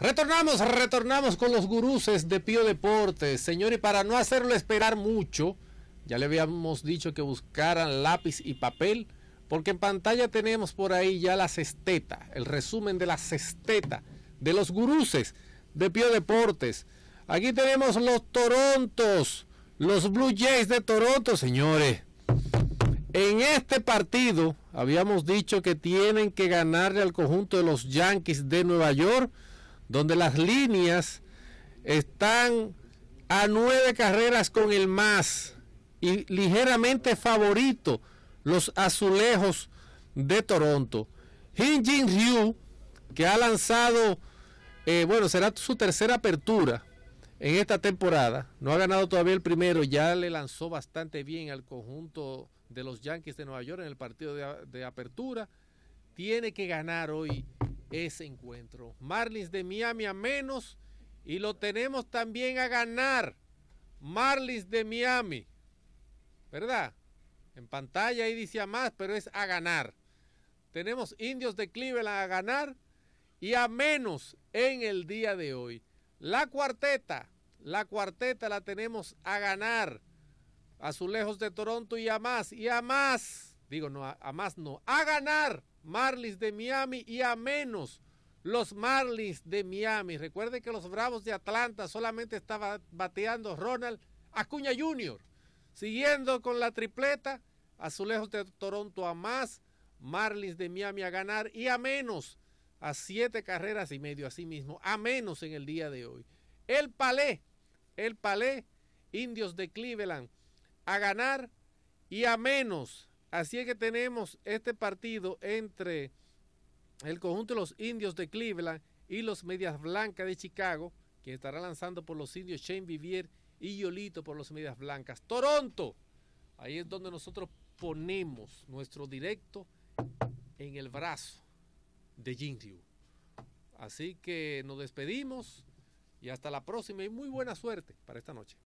Retornamos, retornamos con los guruses de Pío Deportes. Señores, para no hacerlo esperar mucho, ya le habíamos dicho que buscaran lápiz y papel, porque en pantalla tenemos por ahí ya la cesteta, el resumen de la cesteta de los guruses de Pío Deportes. Aquí tenemos los Torontos, los Blue Jays de Toronto, señores. En este partido habíamos dicho que tienen que ganarle al conjunto de los Yankees de Nueva York donde las líneas están a nueve carreras con el más y ligeramente favorito los azulejos de Toronto. Jin Jin Ryu, que ha lanzado, eh, bueno, será su tercera apertura en esta temporada. No ha ganado todavía el primero, ya le lanzó bastante bien al conjunto de los Yankees de Nueva York en el partido de apertura. Tiene que ganar hoy ese encuentro. Marlins de Miami a menos y lo tenemos también a ganar. Marlins de Miami. ¿Verdad? En pantalla ahí dice a más, pero es a ganar. Tenemos indios de Cleveland a ganar y a menos en el día de hoy. La cuarteta, la cuarteta la tenemos a ganar. Azulejos de Toronto y a más, y a más. Digo, no, a, a más no, a ganar. Marlins de Miami y a menos los Marlins de Miami. Recuerden que los Bravos de Atlanta solamente estaba bateando Ronald Acuña Jr. Siguiendo con la tripleta, Azulejos de Toronto a más, Marlins de Miami a ganar y a menos a siete carreras y medio, así mismo, a menos en el día de hoy. El Palé, el Palé, Indios de Cleveland a ganar y a menos Así es que tenemos este partido entre el conjunto de los indios de Cleveland y los medias blancas de Chicago, quien estará lanzando por los indios Shane Vivier y Yolito por los medias blancas. Toronto, ahí es donde nosotros ponemos nuestro directo en el brazo de Gingriu. Así que nos despedimos y hasta la próxima y muy buena suerte para esta noche.